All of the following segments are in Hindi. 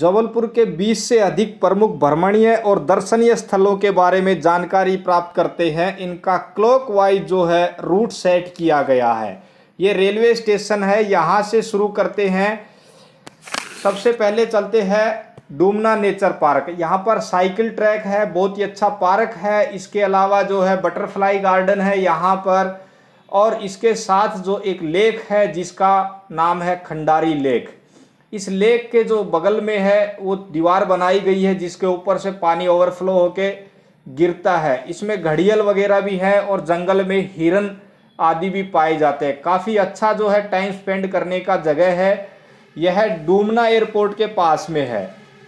जबलपुर के 20 से अधिक प्रमुख भ्रमणीय और दर्शनीय स्थलों के बारे में जानकारी प्राप्त करते हैं इनका क्लॉकवाइज जो है रूट सेट किया गया है ये रेलवे स्टेशन है यहाँ से शुरू करते हैं सबसे पहले चलते हैं डूमना नेचर पार्क यहाँ पर साइकिल ट्रैक है बहुत ही अच्छा पार्क है इसके अलावा जो है बटरफ्लाई गार्डन है यहाँ पर और इसके साथ जो एक लेक है जिसका नाम है खंडारी लेक इस लेक के जो बगल में है वो दीवार बनाई गई है जिसके ऊपर से पानी ओवरफ्लो होके गिरता है इसमें घड़ियल वगैरह भी है और जंगल में हिरन आदि भी पाए जाते हैं काफ़ी अच्छा जो है टाइम स्पेंड करने का जगह है यह डूमना एयरपोर्ट के पास में है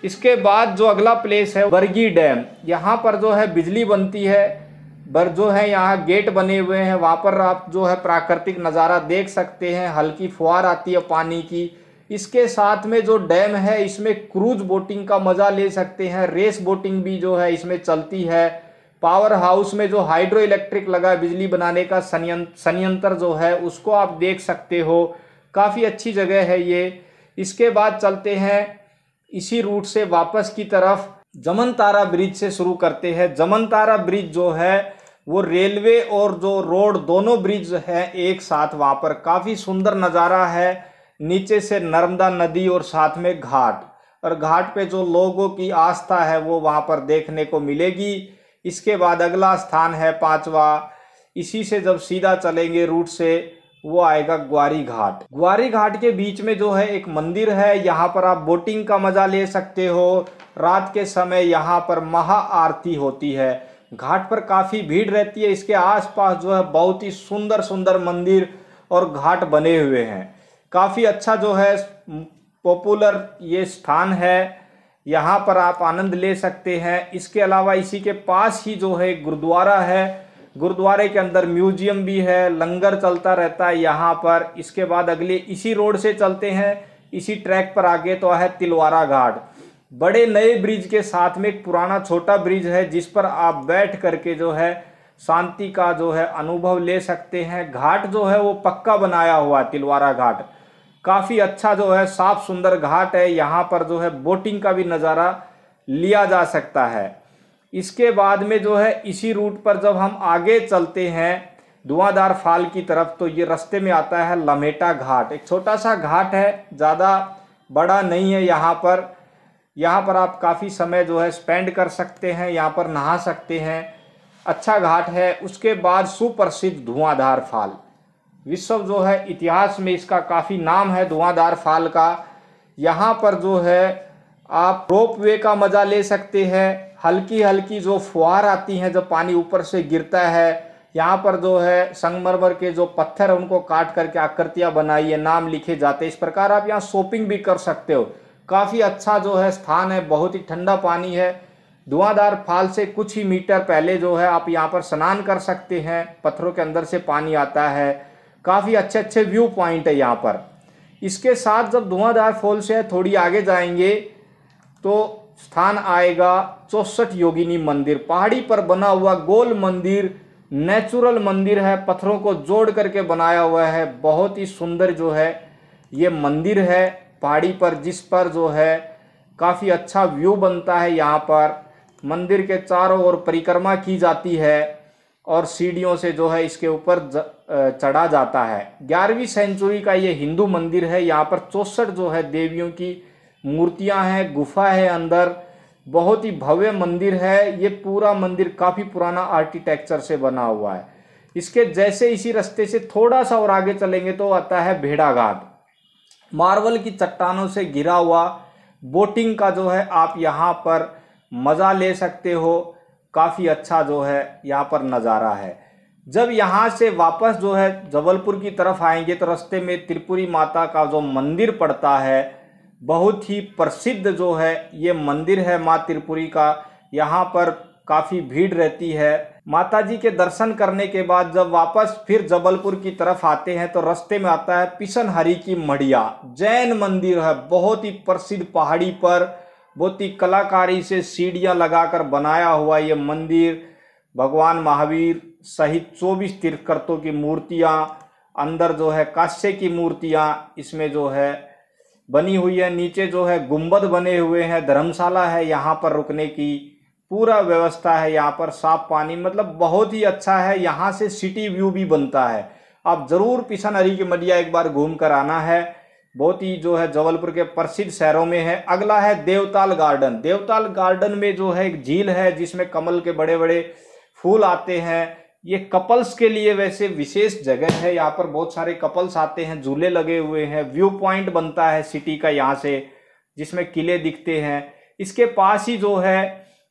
इसके बाद जो अगला प्लेस है बर्गी डैम यहाँ पर जो है बिजली बनती है बर जो है यहाँ गेट बने हुए हैं वहाँ पर आप जो है प्राकृतिक नज़ारा देख सकते हैं हल्की फुहार आती है पानी की इसके साथ में जो डैम है इसमें क्रूज बोटिंग का मज़ा ले सकते हैं रेस बोटिंग भी जो है इसमें चलती है पावर हाउस में जो हाइड्रो इलेक्ट्रिक लगा बिजली बनाने का संयंत्र जो है उसको आप देख सकते हो काफ़ी अच्छी जगह है ये इसके बाद चलते हैं इसी रूट से वापस की तरफ तारा ब्रिज से शुरू करते हैं तारा ब्रिज जो है वो रेलवे और जो रोड दोनों ब्रिज हैं एक साथ वहाँ पर काफ़ी सुंदर नज़ारा है नीचे से नर्मदा नदी और साथ में घाट और घाट पे जो लोगों की आस्था है वो वहाँ पर देखने को मिलेगी इसके बाद अगला स्थान है पांचवा इसी से जब सीधा चलेंगे रूट से वो आएगा ग्वारी घाट ग्वारी घाट के बीच में जो है एक मंदिर है यहाँ पर आप बोटिंग का मज़ा ले सकते हो रात के समय यहाँ पर महाआरती होती है घाट पर काफ़ी भीड़ रहती है इसके आसपास जो है बहुत ही सुंदर सुंदर मंदिर और घाट बने हुए हैं काफ़ी अच्छा जो है पॉपुलर ये स्थान है यहाँ पर आप आनंद ले सकते हैं इसके अलावा इसी के पास ही जो है गुरुद्वारा है गुरुद्वारे के अंदर म्यूजियम भी है लंगर चलता रहता है यहाँ पर इसके बाद अगले इसी रोड से चलते हैं इसी ट्रैक पर आगे तो है तिलवारा घाट बड़े नए ब्रिज के साथ में एक पुराना छोटा ब्रिज है जिस पर आप बैठ करके जो है शांति का जो है अनुभव ले सकते हैं घाट जो है वो पक्का बनाया हुआ तिलवारा घाट काफ़ी अच्छा जो है साफ सुंदर घाट है यहाँ पर जो है बोटिंग का भी नज़ारा लिया जा सकता है इसके बाद में जो है इसी रूट पर जब हम आगे चलते हैं धुआंधार फाल की तरफ तो ये रास्ते में आता है लमेटा घाट एक छोटा सा घाट है ज़्यादा बड़ा नहीं है यहाँ पर यहाँ पर आप काफ़ी समय जो है स्पेंड कर सकते हैं यहाँ पर नहा सकते हैं अच्छा घाट है उसके बाद सुप्रसिद्ध धुआंधार फाल विश्व जो है इतिहास में इसका काफ़ी नाम है धुआंधार फाल का यहाँ पर जो है आप रोप वे का मज़ा ले सकते हैं हल्की हल्की जो फुहार आती हैं जब पानी ऊपर से गिरता है यहाँ पर जो है संगमरमर के जो पत्थर है उनको काट करके आकृतियाँ बनाई है नाम लिखे जाते हैं इस प्रकार आप यहाँ शॉपिंग भी कर सकते हो काफ़ी अच्छा जो है स्थान है बहुत ही ठंडा पानी है धुआंधार फाल से कुछ ही मीटर पहले जो है आप यहाँ पर स्नान कर सकते हैं पत्थरों के अंदर से पानी आता है काफ़ी अच्छे अच्छे व्यू पॉइंट है यहाँ पर इसके साथ जब धुआंधार फॉल से थोड़ी आगे जाएंगे तो स्थान आएगा चौसठ योगिनी मंदिर पहाड़ी पर बना हुआ गोल मंदिर नेचुरल मंदिर है पत्थरों को जोड़ करके बनाया हुआ है बहुत ही सुंदर जो है ये मंदिर है पहाड़ी पर जिस पर जो है काफ़ी अच्छा व्यू बनता है यहाँ पर मंदिर के चारों ओर परिक्रमा की जाती है और सीढ़ियों से जो है इसके ऊपर चढ़ा जाता है ग्यारहवीं सेंचुरी का ये हिंदू मंदिर है यहाँ पर चौसठ जो है देवियों की मूर्तियाँ हैं गुफा है अंदर बहुत ही भव्य मंदिर है ये पूरा मंदिर काफ़ी पुराना आर्किटेक्चर से बना हुआ है इसके जैसे इसी रास्ते से थोड़ा सा और आगे चलेंगे तो आता है भेड़ाघाट मार्बल की चट्टानों से घिरा हुआ बोटिंग का जो है आप यहाँ पर मज़ा ले सकते हो काफ़ी अच्छा जो है यहाँ पर नज़ारा है जब यहाँ से वापस जो है जबलपुर की तरफ आएंगे तो रास्ते में त्रिपुरी माता का जो मंदिर पड़ता है बहुत ही प्रसिद्ध जो है ये मंदिर है माँ त्रिपुरी का यहाँ पर काफ़ी भीड़ रहती है माता जी के दर्शन करने के बाद जब वापस फिर जबलपुर की तरफ आते हैं तो रास्ते में आता है पिशन हरी की मढ़िया जैन मंदिर है बहुत ही प्रसिद्ध पहाड़ी पर बहुत ही कलाकारी से सीढ़ियाँ लगाकर बनाया हुआ ये मंदिर भगवान महावीर सहित चौबीस तीर्थकर्तों की मूर्तियाँ अंदर जो है कांस्य की मूर्तियाँ इसमें जो है बनी हुई है नीचे जो है गुंबद बने हुए हैं धर्मशाला है यहाँ पर रुकने की पूरा व्यवस्था है यहाँ पर साफ पानी मतलब बहुत ही अच्छा है यहाँ से सिटी व्यू भी बनता है आप ज़रूर पिसन हरी की मलिया एक बार घूम कर आना है बहुत ही जो है जबलपुर के प्रसिद्ध शहरों में है अगला है देवताल गार्डन देवताल गार्डन में जो है एक झील है जिसमें कमल के बड़े बड़े फूल आते हैं ये कपल्स के लिए वैसे विशेष जगह है यहाँ पर बहुत सारे कपल्स आते हैं झूले लगे हुए हैं व्यू पॉइंट बनता है सिटी का यहाँ से जिसमें किले दिखते हैं इसके पास ही जो है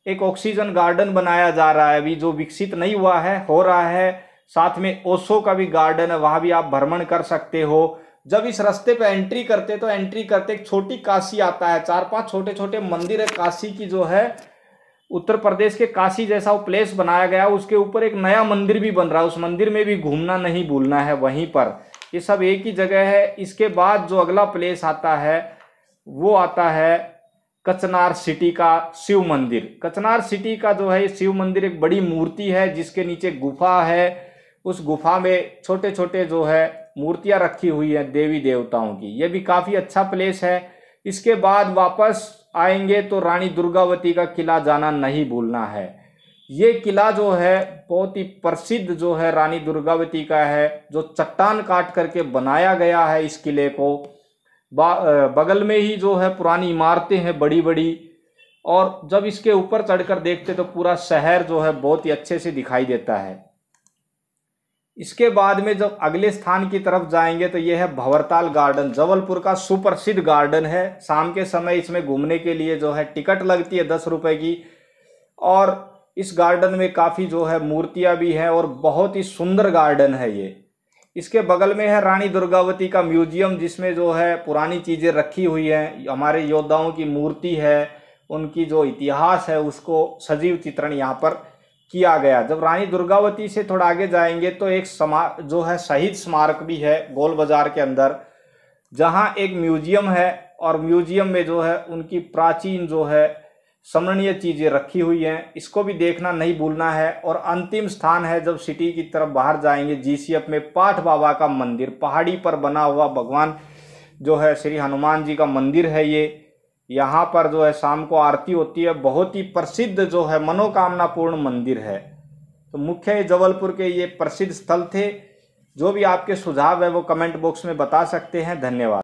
एक ऑक्सीजन गार्डन बनाया जा रहा है अभी जो विकसित नहीं हुआ है हो रहा है साथ में ओसो का भी गार्डन है वहाँ भी आप भ्रमण कर सकते हो जब इस रास्ते पे एंट्री करते तो एंट्री करते एक छोटी काशी आता है चार पांच छोटे छोटे मंदिर है काशी की जो है उत्तर प्रदेश के काशी जैसा वो प्लेस बनाया गया उसके ऊपर एक नया मंदिर भी बन रहा है उस मंदिर में भी घूमना नहीं भूलना है वहीं पर ये सब एक ही जगह है इसके बाद जो अगला प्लेस आता है वो आता है कचनार सिटी का शिव मंदिर कचनार सिटी का जो है शिव मंदिर एक बड़ी मूर्ति है जिसके नीचे गुफा है उस गुफा में छोटे छोटे जो है मूर्तियाँ रखी हुई हैं देवी देवताओं की ये भी काफ़ी अच्छा प्लेस है इसके बाद वापस आएंगे तो रानी दुर्गावती का किला जाना नहीं भूलना है ये किला जो है बहुत ही प्रसिद्ध जो है रानी दुर्गावती का है जो चट्टान काट करके बनाया गया है इस किले को बगल में ही जो है पुरानी इमारतें हैं बड़ी बड़ी और जब इसके ऊपर चढ़कर देखते तो पूरा शहर जो है बहुत ही अच्छे से दिखाई देता है इसके बाद में जब अगले स्थान की तरफ जाएंगे तो यह है भंवरताल गार्डन जबलपुर का सुप्रसिद्ध गार्डन है शाम के समय इसमें घूमने के लिए जो है टिकट लगती है दस रुपये की और इस गार्डन में काफ़ी जो है मूर्तियाँ भी हैं और बहुत ही सुंदर गार्डन है ये इसके बगल में है रानी दुर्गावती का म्यूजियम जिसमें जो है पुरानी चीज़ें रखी हुई हैं हमारे योद्धाओं की मूर्ति है उनकी जो इतिहास है उसको सजीव चित्रण यहाँ पर किया गया जब रानी दुर्गावती से थोड़ा आगे जाएंगे तो एक समा जो है शहीद स्मारक भी है गोल बाजार के अंदर जहां एक म्यूजियम है और म्यूजियम में जो है उनकी प्राचीन जो है स्मरणीय चीज़ें रखी हुई हैं इसको भी देखना नहीं भूलना है और अंतिम स्थान है जब सिटी की तरफ बाहर जाएंगे जी में पाठ बाबा का मंदिर पहाड़ी पर बना हुआ भगवान जो है श्री हनुमान जी का मंदिर है ये यहाँ पर जो है शाम को आरती होती है बहुत ही प्रसिद्ध जो है मनोकामना पूर्ण मंदिर है तो मुख्य जबलपुर के ये प्रसिद्ध स्थल थे जो भी आपके सुझाव है वो कमेंट बॉक्स में बता सकते हैं धन्यवाद